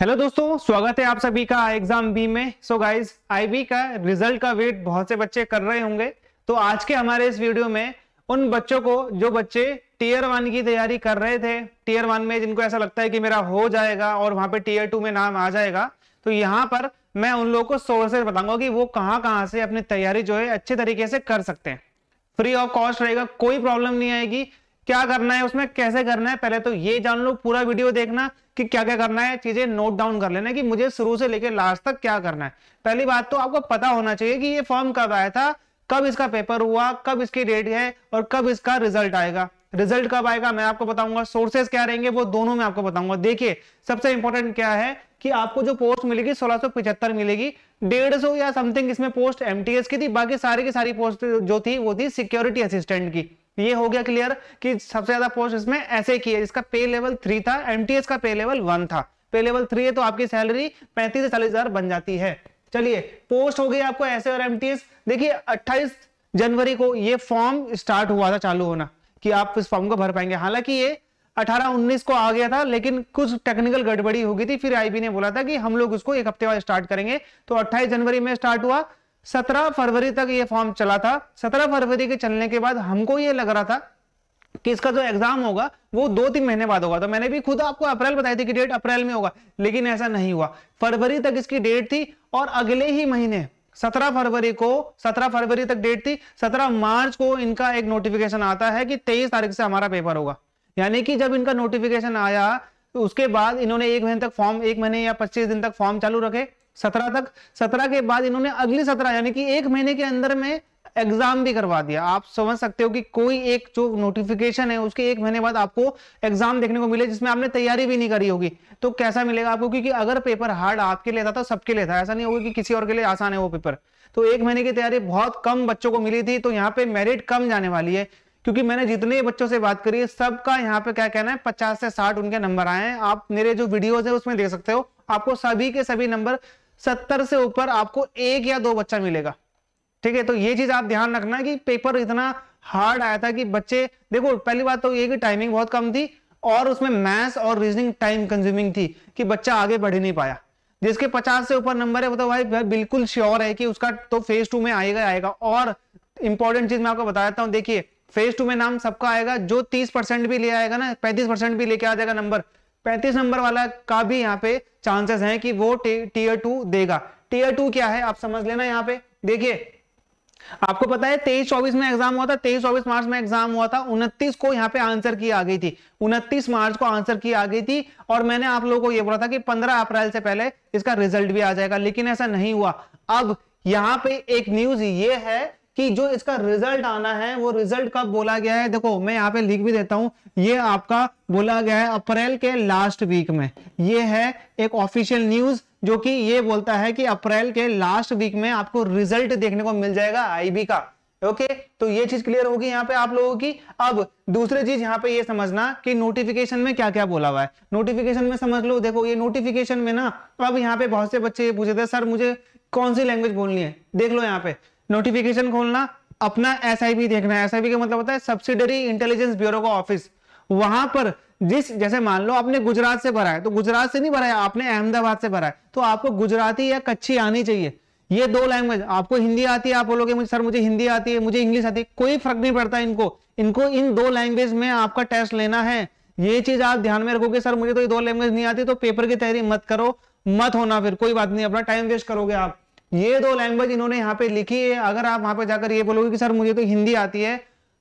hello दोस्तों स्वागत है आप सभी का एग्जाम बी में सो गाइस आईबी का रिजल्ट का वेट बहुत से बच्चे कर रहे होंगे तो आज के हमारे इस वीडियो में उन बच्चों को जो बच्चे टीयर वन की तैयारी कर रहे थे टीयर वन में जिनको ऐसा लगता है कि मेरा हो जाएगा और वहां पे टीयर टू में नाम आ जाएगा तो यहाँ पर मैं उन लोगों को सोर्सेज बताऊंगा कि वो कहाँ कहाँ से अपनी तैयारी जो है अच्छे तरीके से कर सकते हैं फ्री ऑफ कॉस्ट रहेगा कोई प्रॉब्लम नहीं आएगी क्या करना है उसमें कैसे करना है पहले तो ये जान लो पूरा वीडियो देखना कि क्या क्या करना है चीजें नोट डाउन कर लेना कि मुझे शुरू से लेकर लास्ट तक क्या करना है पहली बात तो आपको पता होना चाहिए कि ये फॉर्म कब आया था कब इसका पेपर हुआ कब इसकी डेट है और कब इसका रिजल्ट आएगा रिजल्ट कब आएगा मैं आपको बताऊंगा सोर्सेस क्या रहेंगे वो दोनों में आपको बताऊंगा देखिए सबसे इंपॉर्टेंट क्या है कि आपको जो पोस्ट मिलेगी सोलह मिलेगी डेढ़ सौ या समथिंग इसमें पोस्ट एमटीएस की थी बाकी सारी की सारी पोस्ट जो थी वो थी सिक्योरिटी असिस्टेंट की तो ये हो गया क्लियर कि सबसे ज्यादा पोस्ट इसमें ऐसे की है जिसका पे लेवल थ्री था एमटीएस का पे लेवल वन था पे लेवल थ्री है तो आपकी सैलरी पैंतीस से चालीस बन जाती है चलिए पोस्ट हो गई आपको ऐसे और एमटीएस देखिए 28 जनवरी को ये फॉर्म स्टार्ट हुआ था चालू होना कि आप इस फॉर्म को भर पाएंगे हालांकि ये 18 19 को आ गया था लेकिन कुछ टेक्निकल गड़बड़ी हो गई थी फिर आईबी ने बोला था कि हम लोग उसको एक हफ्ते बाद स्टार्ट करेंगे तो 28 जनवरी में स्टार्ट हुआ सत्रह फरवरी तक ये फॉर्म चला था सत्रह फरवरी के चलने के बाद हमको ये लग रहा था कि इसका जो एग्जाम होगा वो दो तीन महीने बाद होगा तो मैंने भी खुद आपको अप्रैल बताई थी कि डेट अप्रैल में होगा लेकिन ऐसा नहीं हुआ फरवरी तक इसकी डेट थी और अगले ही महीने सत्रह फरवरी को सत्रह फरवरी तक डेट थी सत्रह मार्च को इनका एक नोटिफिकेशन आता है कि तेईस तारीख से हमारा पेपर होगा यानी कि जब इनका नोटिफिकेशन आया तो उसके बाद इन्होंने एक महीने तक फॉर्म एक महीने या पच्चीस दिन तक फॉर्म चालू रखे सत्रह तक सत्रह के बाद इन्होंने अगली सत्रह यानी कि एक महीने के अंदर में एग्जाम भी करवा दिया आप समझ सकते हो कि कोई एक जो नोटिफिकेशन है उसके एक महीने बाद आपको एग्जाम देखने को मिले जिसमें आपने तैयारी भी नहीं करी होगी तो कैसा मिलेगा आपको क्योंकि अगर पेपर हार्ड आपके लिए था तो सबके लिए था ऐसा नहीं होगा कि किसी और के लिए आसान है वो पेपर तो एक महीने की तैयारी बहुत कम बच्चों को मिली थी तो यहाँ पे मेरिट कम जाने वाली है क्योंकि मैंने जितने बच्चों से बात करी है सबका यहाँ पे क्या कहना है पचास से साठ उनके नंबर आए हैं आप मेरे जो वीडियोज है उसमें देख सकते हो आपको सभी के सभी नंबर सत्तर से ऊपर आपको एक या दो बच्चा मिलेगा ठीक है तो ये चीज आप ध्यान रखना कि पेपर इतना हार्ड आया था कि बच्चे देखो पहली बात तो ये कि टाइमिंग बहुत कम थी और उसमें मैथ्स और रीजनिंग टाइम कंज्यूमिंग थी कि बच्चा आगे बढ़ ही नहीं पाया जिसके 50 से ऊपर नंबर है वो तो भाई बिल्कुल श्योर है कि उसका तो फेज टू में आएगा आएगा और इंपॉर्टेंट चीज मैं आपको बता देता हूँ देखिए फेज टू में नाम सबका आएगा जो 30 परसेंट भी ले आएगा ना 35 परसेंट भी लेके आ जाएगा नंबर पैंतीस नंबर वाला का भी यहाँ पे चांसेस है कि वो टीयर टू देगा टीयर टू क्या है आप समझ लेना यहाँ पे देखिए आपको पता है तेईस चौबीस में एग्जाम हुआ था तेईस चौबीस मार्च में एग्जाम हुआ था उनतीस को यहाँ पे आंसर की आ गई थी उनतीस मार्च को आंसर की आ गई थी और मैंने आप लोगों को यह बोला था कि पंद्रह अप्रैल से पहले इसका रिजल्ट भी आ जाएगा लेकिन ऐसा नहीं हुआ अब यहाँ पे एक न्यूज ये है कि जो इसका रिजल्ट आना है वो रिजल्ट कब बोला गया है देखो मैं यहाँ पे लिख भी देता हूं ये आपका बोला गया है अप्रैल के लास्ट वीक में ये है एक ऑफिशियल न्यूज जो कि ये बोलता है कि अप्रैल के लास्ट वीक में आपको रिजल्ट देखने को मिल जाएगा आईबी का ओके तो ये चीज क्लियर होगी यहाँ पे आप लोगों की अब दूसरी चीज यहाँ पे ये समझना कि नोटिफिकेशन में क्या क्या बोला हुआ है नोटिफिकेशन में समझ लो देखो ये नोटिफिकेशन में ना अब यहाँ पे बहुत से बच्चे ये पूछे थे सर मुझे कौन सी लैंग्वेज बोलनी है देख लो यहाँ पे नोटिफिकेशन खोलना अपना एस देखना एस का मतलब होता है सब्सिडरी इंटेलिजेंस ब्यूरो का ऑफिस वहां पर जिस जैसे मान लो आपने गुजरात से भरा है तो गुजरात से नहीं भरा है आपने अहमदाबाद से भरा है तो आपको गुजराती या कच्ची आनी चाहिए ये दो लैंग्वेज आपको हिंदी आती है आप बोलोगे मुझे सर मुझे हिंदी आती है मुझे इंग्लिश आती है कोई फर्क नहीं पड़ता इनको इनको इन दो लैंग्वेज में आपका टेस्ट लेना है ये चीज आप ध्यान में रखोगे सर मुझे तो ये दो लैंग्वेज नहीं आती तो पेपर की तैयारी मत करो मत होना फिर कोई बात नहीं अपना टाइम वेस्ट करोगे आप ये दो लैंग्वेज इन्होंने यहाँ पे लिखी है अगर आप वहां पे जाकर ये बोलोगे कि सर मुझे तो हिंदी आती है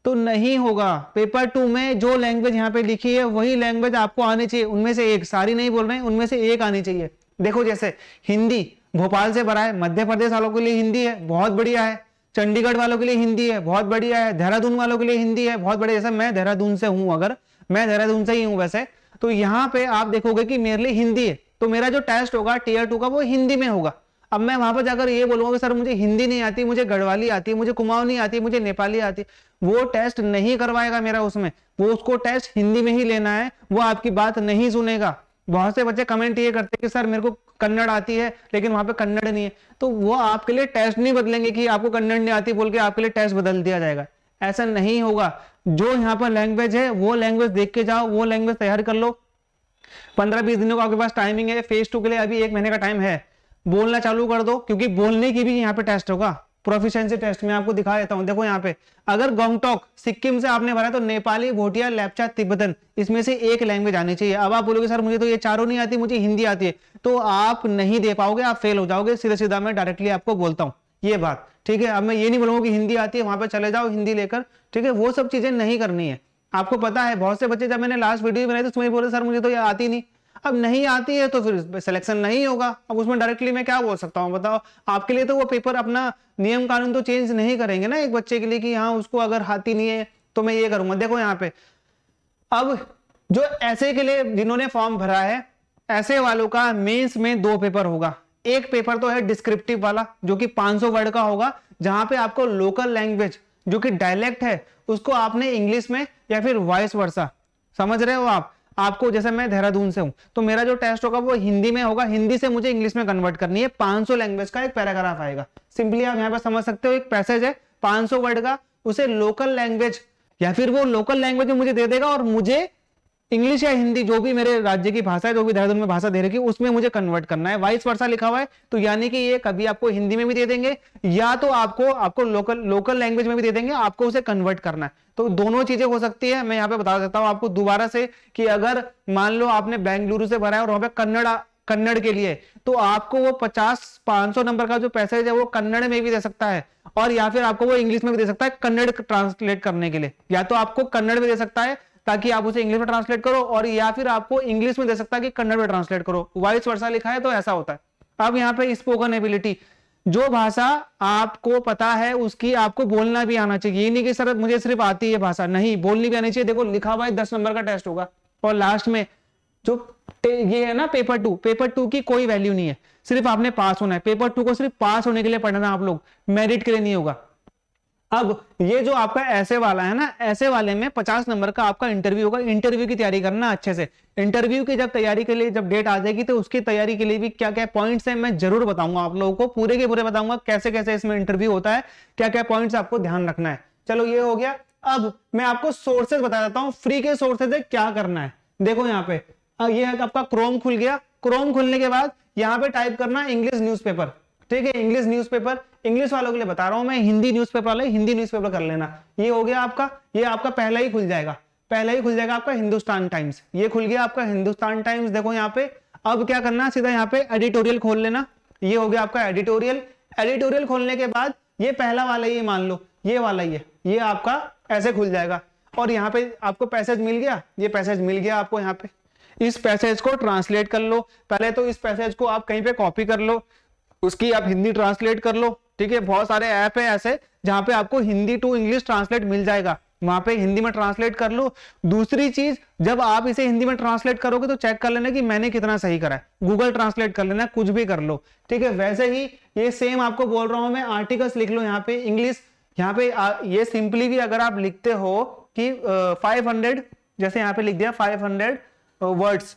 तो नहीं होगा पेपर टू में जो लैंग्वेज यहाँ पे लिखी है वही लैंग्वेज आपको आनी चाहिए उनमें से एक सारी नहीं बोल रहे उनमें से एक आनी चाहिए देखो जैसे हिंदी भोपाल से भरा है मध्य प्रदेश वालों के लिए हिंदी है बहुत बढ़िया है चंडीगढ़ वालों के लिए हिंदी है बहुत बढ़िया है देहरादून वालों के लिए हिंदी है बहुत बढ़िया जैसे मैं देहरादून से हूँ अगर मैं देहरादून से ही हूँ वैसे तो यहाँ पे आप देखोगे कि मेरे लिए हिंदी है तो मेरा जो टेस्ट होगा टीयर टू का वो हिंदी में होगा अब मैं वहां पर जाकर ये बोलूंगा कि सर मुझे हिंदी नहीं आती मुझे गढ़वाली आती मुझे नहीं आती मुझे नेपाली आती वो टेस्ट नहीं करवाएगा मेरा उसमें वो उसको टेस्ट हिंदी में ही लेना है वो आपकी बात नहीं सुनेगा बहुत से बच्चे कमेंट ये करते हैं कि सर मेरे को कन्नड़ आती है लेकिन वहां पे कन्नड़ नहीं है तो वो आपके लिए टेस्ट नहीं बदलेंगे कि आपको कन्नड़ नहीं आती बोल के आपके लिए टेस्ट बदल दिया जाएगा ऐसा नहीं होगा जो यहाँ पर लैंग्वेज है वो लैंग्वेज देख के जाओ वो लैंग्वेज तैयार कर लो पंद्रह बीस दिनों का आपके पास टाइमिंग है फेज टू के लिए अभी एक महीने का टाइम है बोलना चालू कर दो क्योंकि बोलने की भी यहाँ पे टेस्ट होगा प्रोफिशेंसी टेस्ट में आपको दिखा देता हूँ देखो यहाँ पे अगर गोंगटोक सिक्किम से आपने भरा तो नेपाली भोटिया लेपचा तिब्बतन इसमें से एक लैंग्वेज आनी चाहिए अब आप बोलोगे सर मुझे तो ये चारों नहीं आती मुझे हिंदी आती है तो आप नहीं दे पाओगे आप फेल हो जाओगे सीधे सीधा मैं डायरेक्टली आपको बोलता हूँ ये बात ठीक है अब मैं ये नहीं बोलूंगा कि हिंदी आती है वहां पर चले जाओ हिंदी लेकर ठीक है वो सब चीजें नहीं करनी है आपको पता है बहुत से बच्चे जब मैंने लास्ट वीडियो बनाई तो उसमें बोले सर मुझे तो ये आती नहीं अब नहीं आती है तो फिर सिलेक्शन नहीं होगा अब उसमें डायरेक्टली मैं क्या बोल सकता हूँ बताओ आपके लिए तो वो पेपर अपना नियम कानून तो चेंज नहीं करेंगे ना एक बच्चे के लिए कि हाँ उसको अगर हाथी नहीं है तो मैं ये करूंगा देखो यहाँ पे अब जो ऐसे के लिए जिन्होंने फॉर्म भरा है ऐसे वालों का मेन्स में दो पेपर होगा एक पेपर तो है डिस्क्रिप्टिव वाला जो कि 500 वर्ड का होगा जहां पे आपको लोकल लैंग्वेज जो कि डायलेक्ट है उसको आपने इंग्लिश में या फिर वॉइस वर्षा समझ रहे हो आप आपको जैसे मैं देहरादून से हूं तो मेरा जो टेस्ट होगा वो हिंदी में होगा हिंदी से मुझे इंग्लिश में कन्वर्ट करनी है 500 लैंग्वेज का एक पैराग्राफ आएगा सिंपली आप यहाँ पर समझ सकते हो एक पैसेज है 500 वर्ड का उसे लोकल लैंग्वेज या फिर वो लोकल लैंग्वेज में मुझे दे देगा और मुझे इंग्लिश या हिंदी जो भी मेरे राज्य की भाषा है जो भी देहरादून में भाषा दे रखी है उसमें मुझे कन्वर्ट करना है वाइस वर्षा लिखा हुआ है तो यानी कि ये कभी आपको हिंदी में भी दे देंगे या तो आपको आपको लोकल लोकल लैंग्वेज में भी दे देंगे आपको उसे कन्वर्ट करना है तो दोनों चीजें हो सकती है मैं यहाँ पे बता सकता हूँ आपको दोबारा से कि अगर मान लो आपने बेंगलुरु से भरा है और वहां पर कन्नड़ कन्नड़ के लिए तो आपको वो पचास पांच सौ नंबर का जो पैसेज है वो कन्नड़ में भी दे सकता है और या फिर आपको वो इंग्लिश में भी दे सकता है कन्नड़ ट्रांसलेट करने के लिए या तो आपको कन्नड़ में दे सकता है ताकि आप उसे इंग्लिश में ट्रांसलेट करो और या फिर आपको इंग्लिश में दे सकता है कि कन्नड़ में ट्रांसलेट करो वाइस वर्षा लिखा है तो ऐसा होता है अब यहाँ पे स्पोकन एबिलिटी जो भाषा आपको पता है उसकी आपको बोलना भी आना चाहिए ये नहीं कि सर मुझे सिर्फ आती है भाषा नहीं बोलनी भी आनी चाहिए देखो लिखा हुआ है दस नंबर का टेस्ट होगा और लास्ट में जो ये है ना पेपर टू पेपर टू की कोई वैल्यू नहीं है सिर्फ आपने पास होना है पेपर टू को सिर्फ पास होने के लिए पढ़ना आप लोग मेरिट के लिए नहीं होगा अब ये जो आपका ऐसे वाला है ना ऐसे वाले में पचास नंबर का आपका इंटरव्यू होगा इंटरव्यू की तैयारी करना अच्छे से इंटरव्यू की जब तैयारी के लिए जब डेट आ जाएगी तो उसकी तैयारी के लिए भी क्या क्या पॉइंट्स हैं मैं जरूर बताऊंगा आप लोगों को पूरे के पूरे बताऊंगा कैसे कैसे इसमें इंटरव्यू होता है क्या क्या पॉइंट्स आपको ध्यान रखना है चलो ये हो गया अब मैं आपको सोर्सेज बता देता हूँ फ्री के सोर्सेज है क्या करना है देखो यहाँ पे ये आपका क्रोम खुल गया क्रोम खुलने के बाद यहाँ पे टाइप करना इंग्लिश न्यूज़पेपर ठीक है इंग्लिश न्यूज़पेपर इंग्लिश वालों के लिए बता रहा हूं मैं हिंदी न्यूज़पेपर वाले हिंदी न्यूज़पेपर कर लेना ये हो गया आपका ये आपका पहला ही खुल जाएगा पहला ही खुल जाएगा आपका हिंदुस्तान टाइम्स ये खुल गया आपका हिंदुस्तान टाइम्स देखो यहाँ पे अब क्या करना सीधा यहाँ पे एडिटोरियल खोल लेना ये हो गया आपका एडिटोरियल एडिटोरियल खोलने के बाद ये पहला वाला ही मान लो ये वाला ही है ये आपका ऐसे खुल जाएगा और यहाँ पे आपको पैसेज मिल गया ये पैसेज मिल गया आपको यहाँ पे इस पैसेज को ट्रांसलेट कर लो पहले तो इस पैसेज को आप कहीं पे कॉपी कर लो उसकी आप हिंदी ट्रांसलेट कर लो ठीक है बहुत सारे ऐप है ऐसे जहां पे आपको हिंदी टू इंग्लिश ट्रांसलेट मिल जाएगा वहां पे हिंदी में ट्रांसलेट कर लो दूसरी चीज जब आप इसे हिंदी में ट्रांसलेट करोगे तो चेक कर लेना कि मैंने कितना सही करा है गूगल ट्रांसलेट कर लेना कुछ भी कर लो ठीक है वैसे ही ये सेम आपको बोल रहा हूं मैं आर्टिकल्स लिख लो यहाँ पे इंग्लिश यहाँ पे आ, ये सिंपली भी अगर आप लिखते हो कि फाइव हंड्रेड जैसे यहाँ पे लिख दिया फाइव हंड्रेड वर्ड्स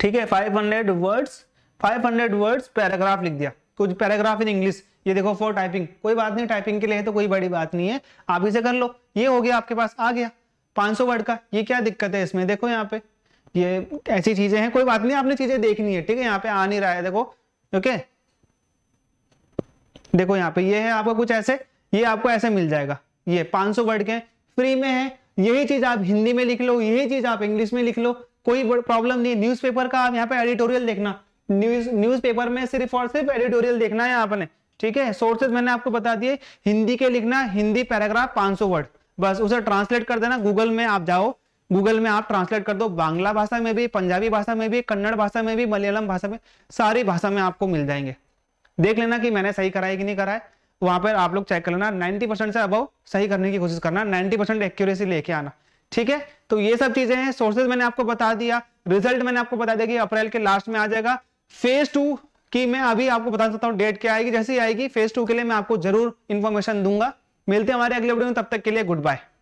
ठीक है five hundred words 500 words paragraph लिख दिया कुछ पैराग्राफ इन इंग्लिश ये देखो फॉर टाइपिंग कोई बात नहीं टाइपिंग के लिए तो कोई बड़ी बात नहीं है आप इसे कर लो ये हो गया आपके पास आ गया 500 वर्ड का ये क्या दिक्कत है इसमें देखो यहाँ पे ये ऐसी चीजें हैं कोई बात नहीं आपने चीजें देखनी है ठीक है यहाँ पे आ नहीं रहा है देखो ओके देखो यहाँ पे ये है आपको कुछ ऐसे ये आपको ऐसे मिल जाएगा ये सौ वर्ड के फ्री में है यही चीज आप हिंदी में लिख लो यही चीज आप इंग्लिश में लिख लो कोई प्रॉब्लम नहीं न्यूज़पेपर का आप यहाँ पे एडिटोरियल देखना न्यूज न्यूज पेपर में सिर्फ और सिर्फ एडिटोरियल देखना है आपने ठीक है सोर्सेज मैंने आपको बता दिए हिंदी के लिखना हिंदी पैराग्राफ 500 वर्ड बस उसे ट्रांसलेट कर देना गूगल में आप जाओ गूगल में आप ट्रांसलेट कर दो बांग्ला भाषा में भी पंजाबी भाषा में भी कन्नड़ भाषा में भी मलयालम भाषा में सारी भाषा में आपको मिल जाएंगे देख लेना कि मैंने सही कराया कि नहीं कराया वहां पर आप लोग चेक कर लेना नाइनटी परसेंट से अब सही करने की कोशिश करना 90 परसेंट एक्यूरेसी लेके आना ठीक है तो ये सब चीजें हैं सोर्सेज मैंने आपको बता दिया रिजल्ट मैंने आपको बता दिया कि अप्रैल के लास्ट में आ जाएगा फेज टू की मैं अभी आपको बता सकता हूँ डेट क्या आएगी जैसे ही आएगी फेज टू के लिए मैं आपको जरूर इन्फॉर्मेशन दूंगा मिलते हैं हमारे अगले वीडियो में तब तक के लिए गुड बाय